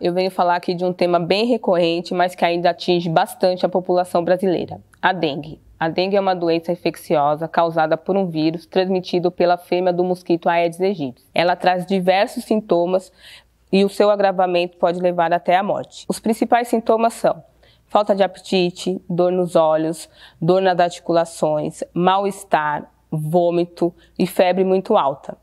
eu venho falar aqui de um tema bem recorrente, mas que ainda atinge bastante a população brasileira: a dengue. A dengue é uma doença infecciosa causada por um vírus transmitido pela fêmea do mosquito Aedes aegypti. Ela traz diversos sintomas e o seu agravamento pode levar até a morte. Os principais sintomas são falta de apetite, dor nos olhos, dor nas articulações, mal-estar, vômito e febre muito alta.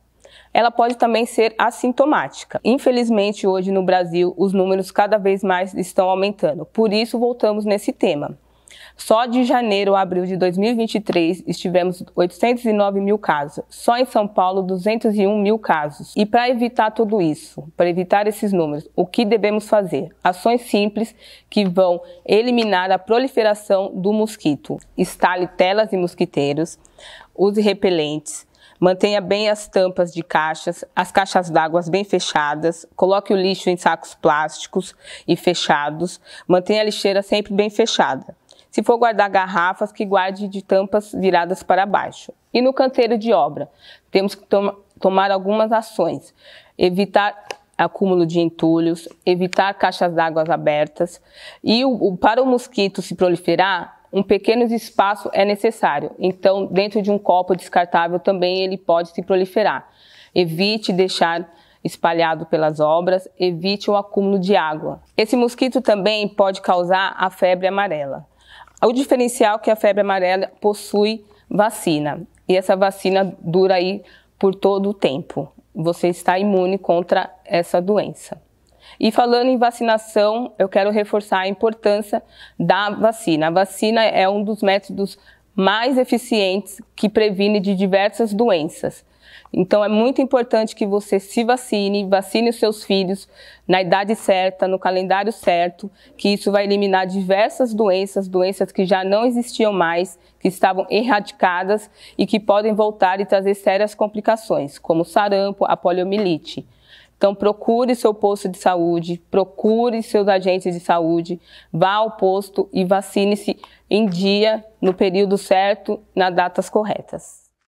Ela pode também ser assintomática. Infelizmente, hoje no Brasil, os números cada vez mais estão aumentando. Por isso, voltamos nesse tema. Só de janeiro a abril de 2023 estivemos 809 mil casos, só em São Paulo 201 mil casos. E para evitar tudo isso, para evitar esses números, o que devemos fazer? Ações simples que vão eliminar a proliferação do mosquito. Estale telas e mosquiteiros, use repelentes, Mantenha bem as tampas de caixas, as caixas d'água bem fechadas, coloque o lixo em sacos plásticos e fechados, mantenha a lixeira sempre bem fechada. Se for guardar garrafas, que guarde de tampas viradas para baixo. E no canteiro de obra, temos que tomar algumas ações. Evitar acúmulo de entulhos, evitar caixas d'água abertas. E o, o, para o mosquito se proliferar, um pequeno espaço é necessário. Então, dentro de um copo descartável também ele pode se proliferar. Evite deixar espalhado pelas obras, evite o acúmulo de água. Esse mosquito também pode causar a febre amarela. O diferencial é que a febre amarela possui vacina e essa vacina dura aí por todo o tempo. Você está imune contra essa doença. E falando em vacinação, eu quero reforçar a importância da vacina. A vacina é um dos métodos mais eficientes que previne de diversas doenças. Então é muito importante que você se vacine, vacine os seus filhos na idade certa, no calendário certo, que isso vai eliminar diversas doenças, doenças que já não existiam mais, que estavam erradicadas e que podem voltar e trazer sérias complicações, como sarampo, a poliomielite. Então, procure seu posto de saúde, procure seus agentes de saúde, vá ao posto e vacine-se em dia, no período certo, nas datas corretas.